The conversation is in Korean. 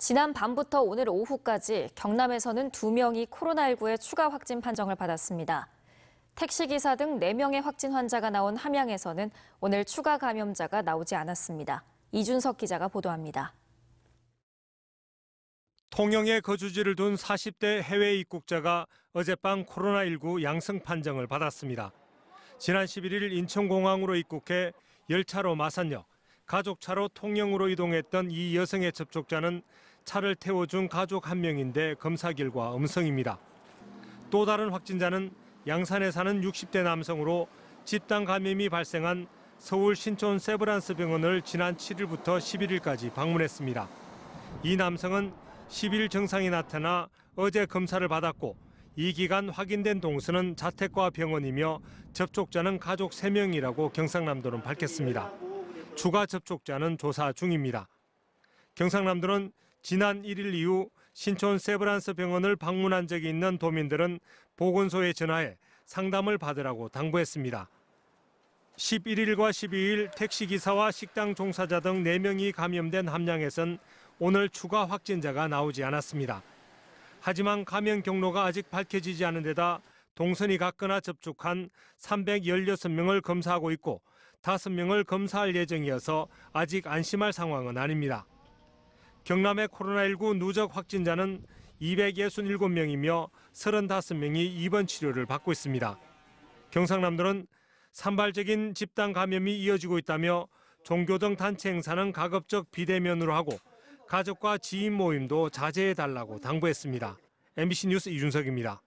지난 밤부터 오늘 오후까지 경남에서는 두명이 코로나19의 추가 확진 판정을 받았습니다. 택시기사 등 4명의 확진 환자가 나온 함양에서는 오늘 추가 감염자가 나오지 않았습니다. 이준석 기자가 보도합니다. 통영에 거주지를 둔 40대 해외 입국자가 어젯밤 코로나19 양성 판정을 받았습니다. 지난 11일 인천공항으로 입국해 열차로 마산역, 가족차로 통영으로 이동했던 이 여성의 접촉자는 차를 태워준 가족 한 명인데 검사 결과 음성입니다. 또 다른 확진자는 양산에 사는 60대 남성으로 집단 감염이 발생한 서울 신촌 세브란스 병원을 지난 7일부터 11일까지 방문했습니다. 이 남성은 10일 증상이 나타나 어제 검사를 받았고 이 기간 확인된 동수는 자택과 병원이며 접촉자는 가족 3명이라고 경상남도는 밝혔습니다. 추가 접촉자는 조사 중입니다. 경상남도는 지난 1일 이후 신촌 세브란스 병원을 방문한 적이 있는 도민들은 보건소에 전화해 상담을 받으라고 당부했습니다. 11일과 12일 택시기사와 식당 종사자 등 4명이 감염된 함량에선 오늘 추가 확진자가 나오지 않았습니다. 하지만 감염 경로가 아직 밝혀지지 않은 데다 동선이 갔거나 접촉한 316명을 검사하고 있고 5명을 검사할 예정이어서 아직 안심할 상황은 아닙니다. 경남의 코로나19 누적 확진자는 267명이며 35명이 입원 치료를 받고 있습니다. 경상남도는 산발적인 집단 감염이 이어지고 있다며 종교 등 단체 행사는 가급적 비대면으로 하고 가족과 지인 모임도 자제해 달라고 당부했습니다. MBC 뉴스 이준석입니다.